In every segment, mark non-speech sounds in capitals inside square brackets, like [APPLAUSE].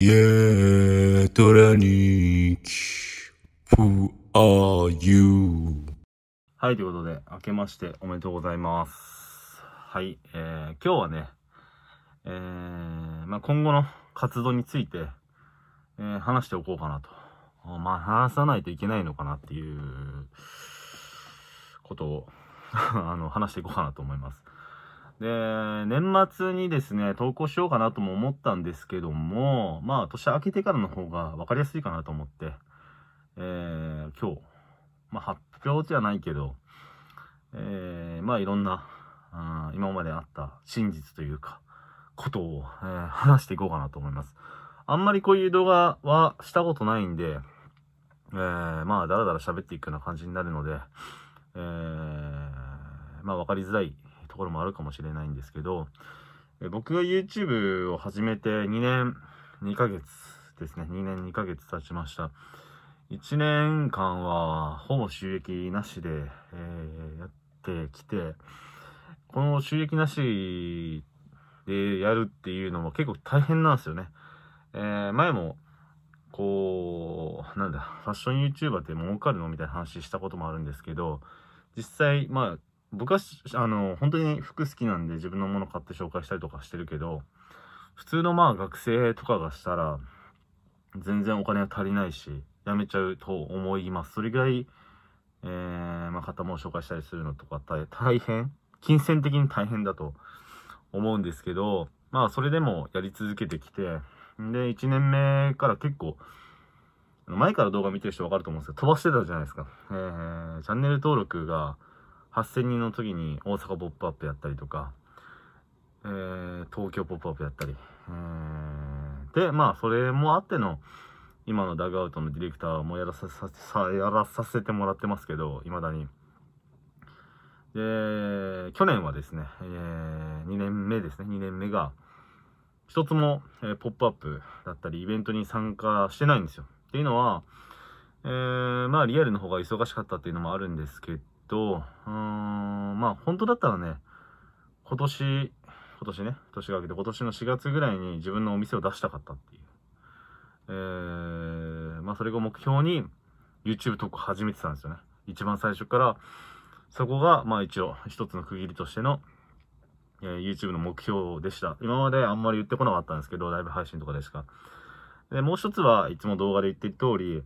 Yeah, トラニ a n Who are you? はい、ということで、明けましておめでとうございます。はい、えー、今日はね、えー、まあ、今後の活動について、えー、話しておこうかなと。まあ、話さないといけないのかなっていう、ことを [LAUGHS] あの、話していこうかなと思います。で、年末にですね、投稿しようかなとも思ったんですけども、まあ、年明けてからの方が分かりやすいかなと思って、えー、今日、まあ、発表じゃないけど、えー、まあ、いろんな、うん、今まであった真実というか、ことを、えー、話していこうかなと思います。あんまりこういう動画はしたことないんで、えー、まあ、だらだら喋っていくような感じになるので、えー、まあ、分かりづらいころもあるかもしれないんですけど、僕が YouTube を始めて2年2ヶ月ですね。2年2ヶ月経ちました。1年間はほぼ収益なしで、えやってきて、この収益なしでやるっていうのも結構大変なんですよね。えー、前も、こう、なんだ、ファッション YouTuber って儲かるのみたいな話したこともあるんですけど、実際、まあ、僕は、あの、本当に服好きなんで自分のもの買って紹介したりとかしてるけど、普通のまあ学生とかがしたら、全然お金が足りないし、やめちゃうと思います。それぐらい、えー、まあ、方も紹介したりするのとか大変、金銭的に大変だと思うんですけど、まあ、それでもやり続けてきて、で、1年目から結構、前から動画見てる人分かると思うんですけど、飛ばしてたじゃないですか。えー、チャンネル登録が、8000人の時に大阪ポップアップやったりとか、えー、東京ポップアップやったり、えー、でまあそれもあっての今のダグアウトのディレクターもやらささやらさせてもらってますけどいまだにで去年はですね、えー、2年目ですね2年目が一つも、えー、ポップアップだったりイベントに参加してないんですよっていうのはえー、まあリアルの方が忙しかったっていうのもあるんですけと、うーん、まあ本当だったらね、今年、今年ね、年が明けて今年の4月ぐらいに自分のお店を出したかったっていう。えー、まあそれを目標に YouTube 特攻始めてたんですよね。一番最初から、そこが、まあ一応、一つの区切りとしての、え YouTube の目標でした。今まであんまり言ってこなかったんですけど、ライブ配信とかでしか。で、もう一つはいつも動画で言ってる通り、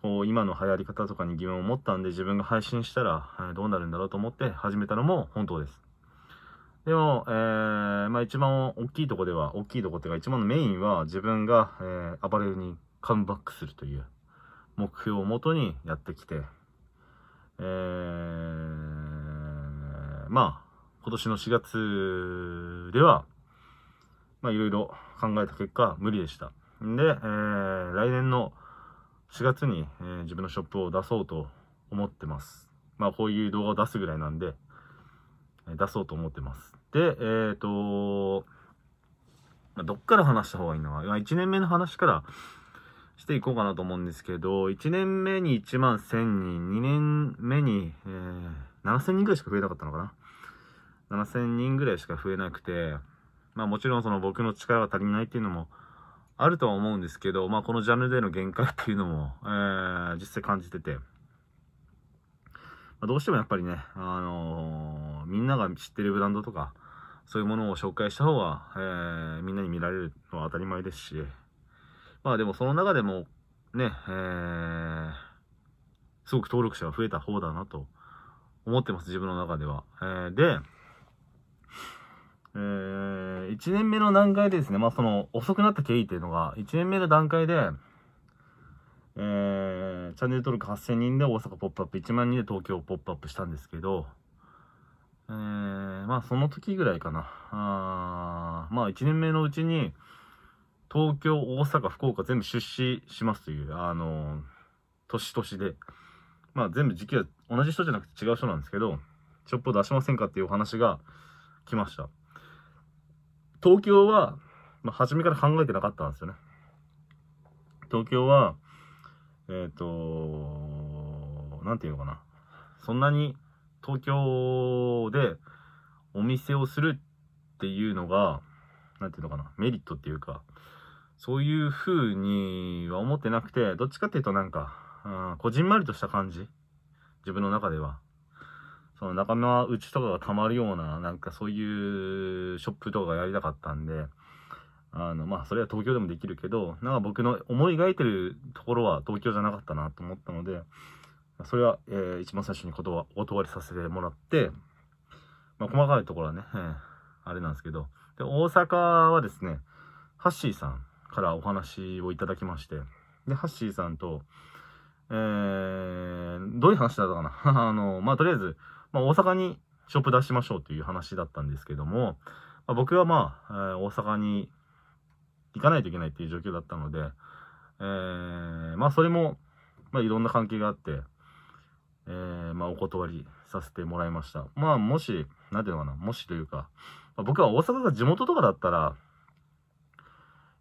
こう今の流行り方とかに疑問を持ったんで自分が配信したら、えどうなるんだろうと思って始めたのも本当です。でも、えー、まあ一番大きいとこでは、大きいとこっていうか一番のメインは自分が、えー、アパレルにカムバックするという目標をもとにやってきて、えー、まあ今年の4月では、まあいろいろ考えた結果無理でした。で、えー、来年の4月に、えー、自分のショップを出そうと思ってます。まあ、こういう動画を出すぐらいなんで、えー、出そうと思ってます。で、えっ、ー、とまあ、どっから話した方がいいのか、まあ、1年目の話からしていこうかなと思うんですけど、1年目に1万1000人、2年目に、えー、7000人ぐらいしか増えなかったのかな。7000人ぐらいしか増えなくて、まあもちろんその僕の力が足りないっていうのもあるとは思うんですけど、まあ、このジャンルでの限界っていうのも、えー、実際感じてて、まあ、どうしてもやっぱりね、あのー、みんなが知ってるブランドとか、そういうものを紹介した方が、えー、みんなに見られるのは当たり前ですし、まあでもその中でも、ね、えー、すごく登録者が増えた方だなと思ってます、自分の中では。えー、で、えー、1年目の段階でですね、まあ、その、遅くなった経緯っていうのが、1年目の段階で、えー、チャンネル登録8000人で大阪ポップアップ、1万人で東京ポップアップしたんですけど、えー、まあ、その時ぐらいかな。あまあ、1年目のうちに、東京、大阪、福岡全部出資しますという、あのー、年々で、まあ全部時期は同じ人じゃなくて違う人なんですけど、チョップを出しませんかっていうお話が来ました。東京は、まあ、初めから考えてなかったんですよね。東京は、えっ、ー、と、なんていうのかな。そんなに東京でお店をするっていうのが、なんていうのかな、メリットっていうか、そういうふうには思ってなくて、どっちかっていうとなんか、うん、こじんまりとした感じ。自分の中では。その仲間内とかがたまるような、なんかそういうショップとかやりたかったんで、あの、まあ、それは東京でもできるけど、なんか僕の思い描いてるところは東京じゃなかったなと思ったので、それは、えー、一番最初に言葉、お断りさせてもらって、まあ、細かいところはね、えー、あれなんですけど、で、大阪はですね、ハッシーさんからお話をいただきまして、で、ハッシーさんと、えー、どういう話だったかな [LAUGHS] あの、まあ、とりあえず、まあ、大阪にショップ出しましょうという話だったんですけども、まあ、僕はまあ、えー、大阪に行かないといけないっていう状況だったので、えー、まあそれも、まあ、いろんな関係があって、えー、まあお断りさせてもらいました。まあもし、なんていうのかな、もしというか、まあ、僕は大阪が地元とかだったら、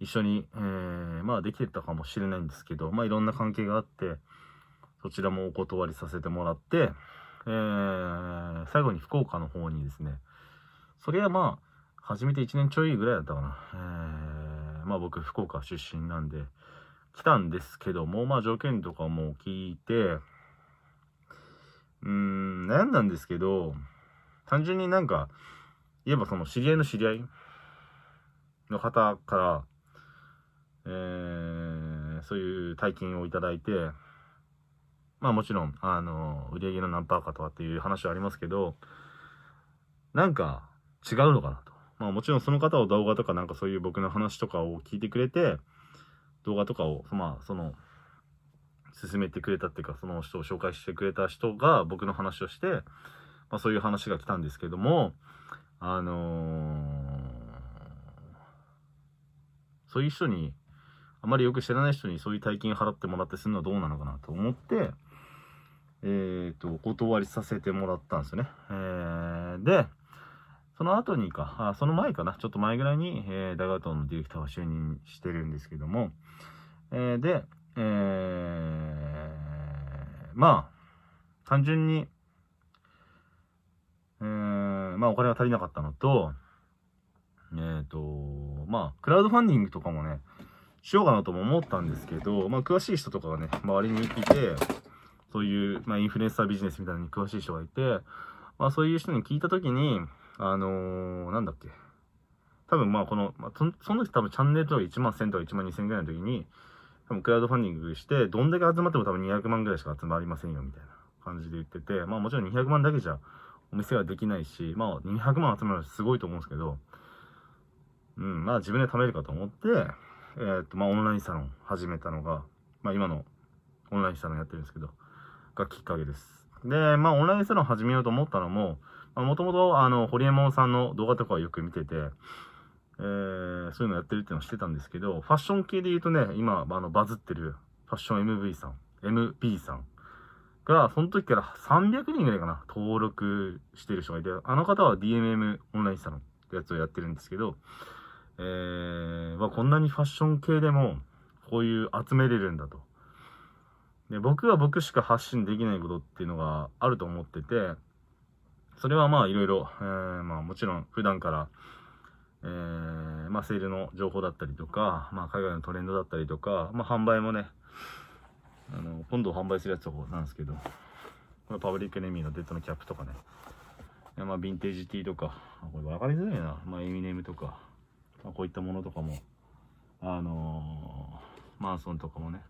一緒に、えー、まあできてたかもしれないんですけど、まあいろんな関係があって、そちらもお断りさせてもらって、えー、最後に福岡の方にですね、そりゃまあ、初めて1年ちょいぐらいだったかな。えー、まあ僕、福岡出身なんで、来たんですけども、まあ条件とかも聞いて、うーん、悩んだんですけど、単純になんか、いえばその知り合いの知り合いの方から、えー、そういう大金をいただいて、まあもちろん、あの、売り上げの何パーかとかっていう話はありますけど、なんか違うのかなと。まあもちろんその方を動画とかなんかそういう僕の話とかを聞いてくれて、動画とかを、まあその、進めてくれたっていうか、その人を紹介してくれた人が僕の話をして、まあそういう話が来たんですけども、あのー、そういう人に、あまりよく知らない人にそういう大金払ってもらってするのはどうなのかなと思って、えっ、ー、と、お断りさせてもらったんですよね。えー、で、その後にか、あその前かな、ちょっと前ぐらいに、えー、ダガートのディレクターを就任してるんですけども、えー、で、えー、まあ、単純に、えー、まあお金が足りなかったのと、えっ、ー、と、まあ、クラウドファンディングとかもね、しようかなとも思ったんですけど、まあ、詳しい人とかがね、周りにいて、そういう、まあ、インフルエンサービジネスみたいなのに詳しい人がいて、まあ、そういう人に聞いた時に、あのー、なんだっけ、多分まあこの、まあ、そその時多分チャンネル登録1万1000とか1万2000ぐらいの時に、多分クラウドファンディングして、どんだけ集まっても多分200万ぐらいしか集まりませんよみたいな感じで言ってて、まあもちろん200万だけじゃお店はできないし、まあ200万集まるのすごいと思うんですけど、うん、まあ自分で貯めるかと思って、えー、っと、まあオンラインサロン始めたのが、まあ今のオンラインサロンやってるんですけど、がきっかけです。で、まあ、オンラインサロン始めようと思ったのも、もともと、あの、ホリエモンさんの動画とかをよく見てて、えー、そういうのやってるっていうのをしてたんですけど、ファッション系で言うとね、今、あの、バズってる、ファッション MV さん、MB さんが、その時から300人ぐらいかな、登録してる人がいて、あの方は DMM オンラインサロンってやつをやってるんですけど、えー、まあ、こんなにファッション系でも、こういう集めれるんだと。で僕は僕しか発信できないことっていうのがあると思ってて、それはまあいろいろ、えまあもちろん普段から、えー、まあセールの情報だったりとか、まあ海外のトレンドだったりとか、まあ販売もね、あの、今度販売するやつとかなんですけど、このパブリックネミーのデッドのキャップとかね、まあヴィンテージティーとか、これ分かりづらいな、まあエミネムとか、まあこういったものとかも、あのー、マンソンとかもね、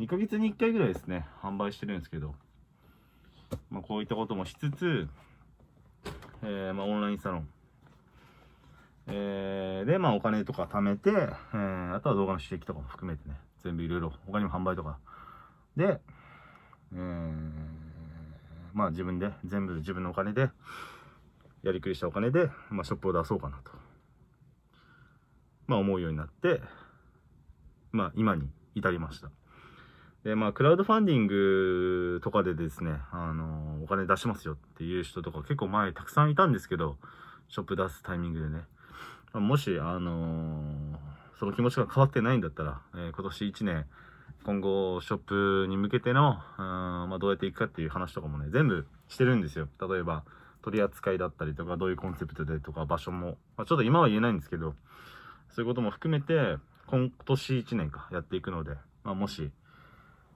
2ヶ月に1回ぐらいですね、販売してるんですけど、まあ、こういったこともしつつ、えー、まあ、オンラインサロン、えー、で、まあ、お金とか貯めて、えー、あとは動画の収益とかも含めてね、全部いろいろ、他にも販売とか。で、えー、まあ、自分で、全部自分のお金で、やりくりしたお金で、まあ、ショップを出そうかなと。まあ、思うようになって、まあ、今に至りました。で、まあ、クラウドファンディングとかでですね、あの、お金出しますよっていう人とか結構前たくさんいたんですけど、ショップ出すタイミングでね。もし、あのその気持ちが変わってないんだったら、えー、今年1年、今後、ショップに向けての、うんまあ、どうやっていくかっていう話とかもね、全部してるんですよ。例えば、取り扱いだったりとか、どういうコンセプトでとか、場所も、まあ、ちょっと今は言えないんですけど、そういうことも含めて、今年1年か、やっていくので、まあ、もし、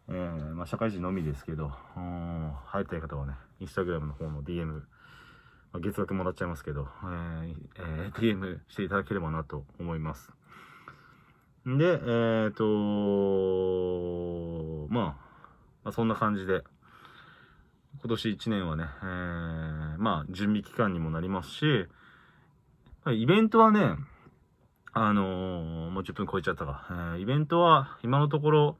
えー、まあ、社会人のみですけど、入りたい方はね、インスタグラムの方の DM、まあ、月額もらっちゃいますけど、えーえー、DM していただければなと思います。で、えっ、ー、とー、まあ、まあ、そんな感じで、今年1年はね、えー、まあ、準備期間にもなりますし、イベントはね、あのー、もう10分超えちゃったか、えー、イベントは今のところ、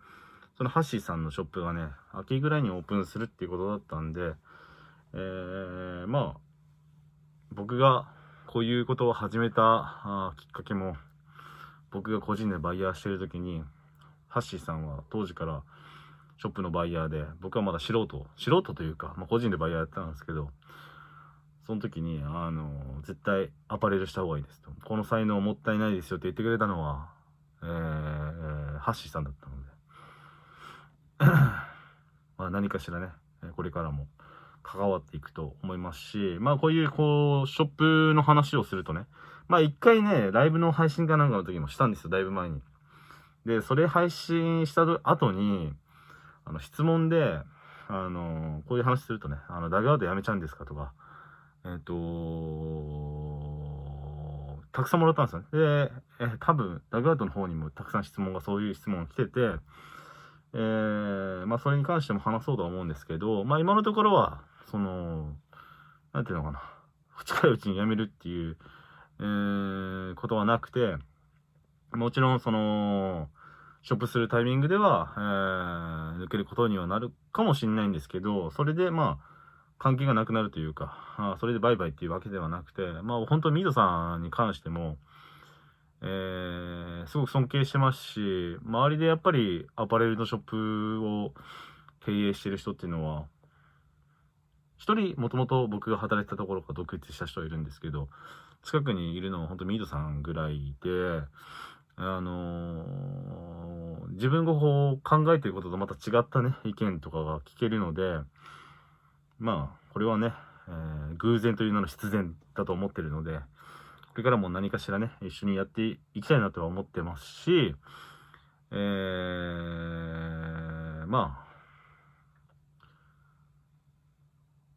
そのハッシーさんのショップがね、秋ぐらいにオープンするっていうことだったんで、えー、まあ、僕がこういうことを始めたきっかけも、僕が個人でバイヤーしてる時に、ハッシーさんは当時からショップのバイヤーで、僕はまだ素人、素人というか、まあ、個人でバイヤーやってたんですけど、その時に、あの、絶対アパレルした方がいいですと。この才能もったいないですよって言ってくれたのは、えー、ハッシーさんだったので。[COUGHS] ま何かしらね、これからも関わっていくと思いますし、まあこういうこう、ショップの話をするとね、まあ一回ね、ライブの配信かなんかの時もしたんですよ、だいぶ前に。で、それ配信した後に、あの、質問で、あの、こういう話するとね、あの、ダグアウトやめちゃうんですかとか、えっ、ー、とー、たくさんもらったんですよね。で、えー、多分、ダグアウトの方にもたくさん質問が、そういう質問が来てて、えー、まあ、それに関しても話そうとは思うんですけど、まあ、今のところは、その、なんていうのかな、近いうちに辞めるっていう、えー、ことはなくて、もちろん、その、ショップするタイミングでは、えー、抜けることにはなるかもしれないんですけど、それで、まあ、関係がなくなるというか、あそれでバイバイっていうわけではなくて、まあ、本当にミートさんに関しても、えー、すごく尊敬してますし、周りでやっぱりアパレルのショップを経営してる人っていうのは、一人、もともと僕が働いてたところから独立した人がいるんですけど、近くにいるのは本当ミートさんぐらいで、あのー、自分がこう考えてることとまた違ったね、意見とかが聞けるので、まあ、これはね、えー、偶然という名の必然だと思ってるので、これからも何かしらね、一緒にやっていきたいなとは思ってますし、えー、まあ、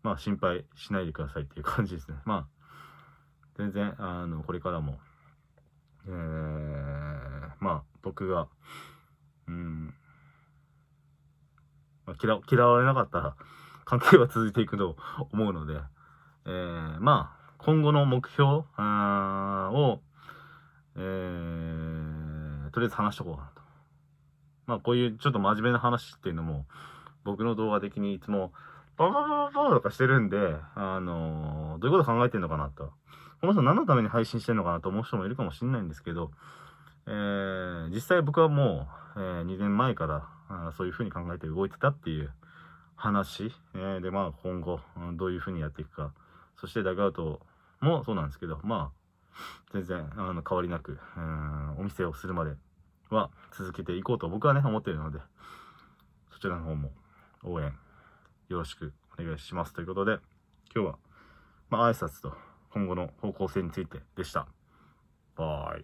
まあ心配しないでくださいっていう感じですね。まあ、全然、あの、これからも、えー、まあ、僕が、うん、嫌われなかったら、関係は続いていくと思うので、えー、まあ、今後の目標を、えー、とりあえず話しとこうかなと。まあ、こういうちょっと真面目な話っていうのも、僕の動画的にいつも、バババババとかしてるんで、あのー、どういうこと考えてんのかなと。この人何のために配信してんのかなと思う人もいるかもしれないんですけど、えー、実際僕はもう、えー、2年前からあそういうふうに考えて動いてたっていう話、えー、でまあ今後、うん、どういうふうにやっていくか。そしてダグアウトもそうなんですけど、まあ、全然あの変わりなく、うん、お店をするまでは続けていこうと僕はね、思っているので、そちらの方も応援よろしくお願いしますということで、今日は、まあ、挨拶と今後の方向性についてでした。バイ。